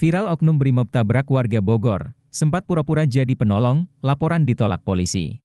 Viral oknum Brimob tabrak warga Bogor, sempat pura-pura jadi penolong, laporan ditolak polisi.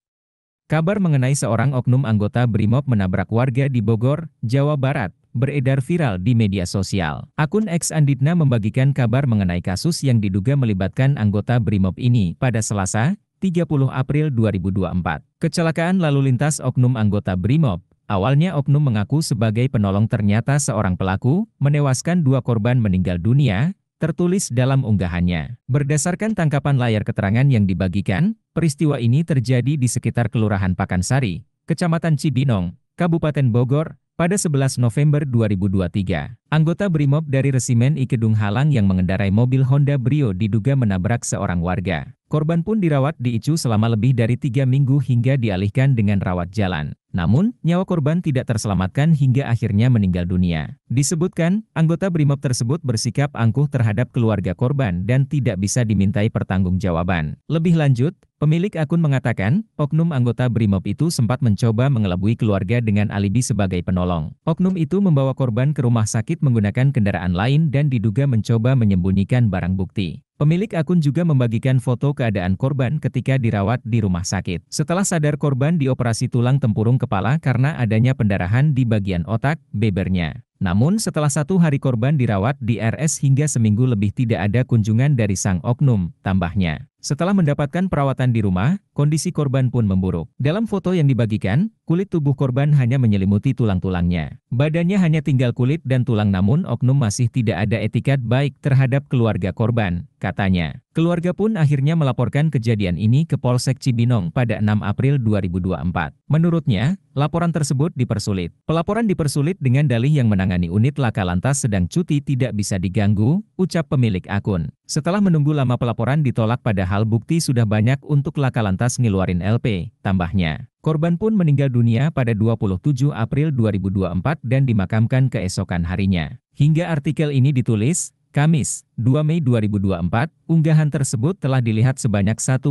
Kabar mengenai seorang oknum anggota Brimob menabrak warga di Bogor, Jawa Barat, beredar viral di media sosial. Akun ex Anditna membagikan kabar mengenai kasus yang diduga melibatkan anggota Brimob ini pada Selasa, 30 April 2024. Kecelakaan lalu lintas oknum anggota Brimob, Awalnya Oknum mengaku sebagai penolong ternyata seorang pelaku, menewaskan dua korban meninggal dunia, tertulis dalam unggahannya. Berdasarkan tangkapan layar keterangan yang dibagikan, peristiwa ini terjadi di sekitar Kelurahan Pakansari, Kecamatan Cibinong, Kabupaten Bogor, pada 11 November 2023. Anggota BRIMOB dari Resimen Ikedung Halang yang mengendarai mobil Honda Brio diduga menabrak seorang warga. Korban pun dirawat di ICU selama lebih dari tiga minggu hingga dialihkan dengan rawat jalan. Namun, nyawa korban tidak terselamatkan hingga akhirnya meninggal dunia. Disebutkan, anggota BRIMOB tersebut bersikap angkuh terhadap keluarga korban dan tidak bisa dimintai pertanggungjawaban. Lebih lanjut, Pemilik akun mengatakan, oknum anggota BRIMOB itu sempat mencoba mengelabui keluarga dengan alibi sebagai penolong. Oknum itu membawa korban ke rumah sakit menggunakan kendaraan lain dan diduga mencoba menyembunyikan barang bukti. Pemilik akun juga membagikan foto keadaan korban ketika dirawat di rumah sakit. Setelah sadar korban dioperasi tulang tempurung kepala karena adanya pendarahan di bagian otak, bebernya. Namun setelah satu hari korban dirawat di RS hingga seminggu lebih tidak ada kunjungan dari sang oknum, tambahnya. Setelah mendapatkan perawatan di rumah, kondisi korban pun memburuk. Dalam foto yang dibagikan, kulit tubuh korban hanya menyelimuti tulang-tulangnya. Badannya hanya tinggal kulit dan tulang namun Oknum masih tidak ada etikat baik terhadap keluarga korban, katanya. Keluarga pun akhirnya melaporkan kejadian ini ke Polsek Cibinong pada 6 April 2024. Menurutnya, Laporan tersebut dipersulit. Pelaporan dipersulit dengan dalih yang menangani unit laka lantas sedang cuti tidak bisa diganggu, ucap pemilik akun. Setelah menunggu lama pelaporan ditolak padahal bukti sudah banyak untuk laka lantas ngeluarin LP, tambahnya. Korban pun meninggal dunia pada 27 April 2024 dan dimakamkan keesokan harinya. Hingga artikel ini ditulis, Kamis, 2 Mei 2024, unggahan tersebut telah dilihat sebanyak 1,8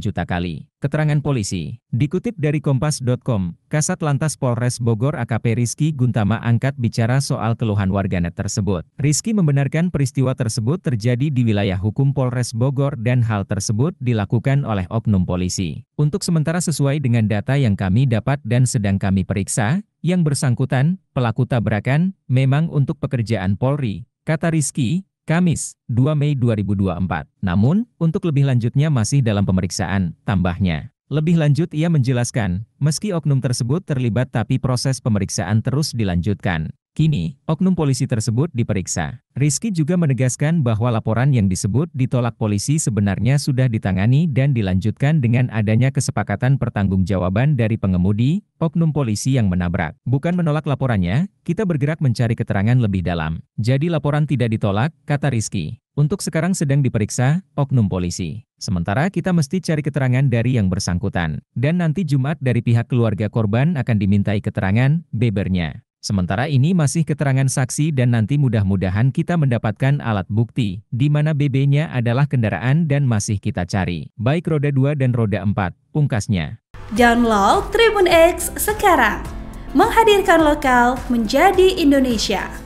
juta kali. Keterangan polisi, dikutip dari kompas.com, Kasat Lantas Polres Bogor AKP Rizky Guntama angkat bicara soal keluhan warganet tersebut. Rizky membenarkan peristiwa tersebut terjadi di wilayah hukum Polres Bogor dan hal tersebut dilakukan oleh oknum polisi. Untuk sementara sesuai dengan data yang kami dapat dan sedang kami periksa, yang bersangkutan, pelaku tabrakan, memang untuk pekerjaan Polri, Kata Rizky, Kamis, 2 Mei 2024. Namun, untuk lebih lanjutnya masih dalam pemeriksaan, tambahnya. Lebih lanjut ia menjelaskan, meski oknum tersebut terlibat tapi proses pemeriksaan terus dilanjutkan. Kini, oknum polisi tersebut diperiksa. Rizky juga menegaskan bahwa laporan yang disebut ditolak polisi sebenarnya sudah ditangani dan dilanjutkan dengan adanya kesepakatan pertanggungjawaban dari pengemudi, oknum polisi yang menabrak. Bukan menolak laporannya, kita bergerak mencari keterangan lebih dalam. Jadi laporan tidak ditolak, kata Rizky. Untuk sekarang sedang diperiksa, oknum polisi. Sementara kita mesti cari keterangan dari yang bersangkutan. Dan nanti Jumat dari pihak keluarga korban akan dimintai keterangan, bebernya. Sementara ini masih keterangan saksi dan nanti mudah-mudahan kita mendapatkan alat bukti, di mana BB-nya adalah kendaraan dan masih kita cari, baik roda 2 dan roda 4, pungkasnya. Download Tribun X sekarang, menghadirkan lokal menjadi Indonesia.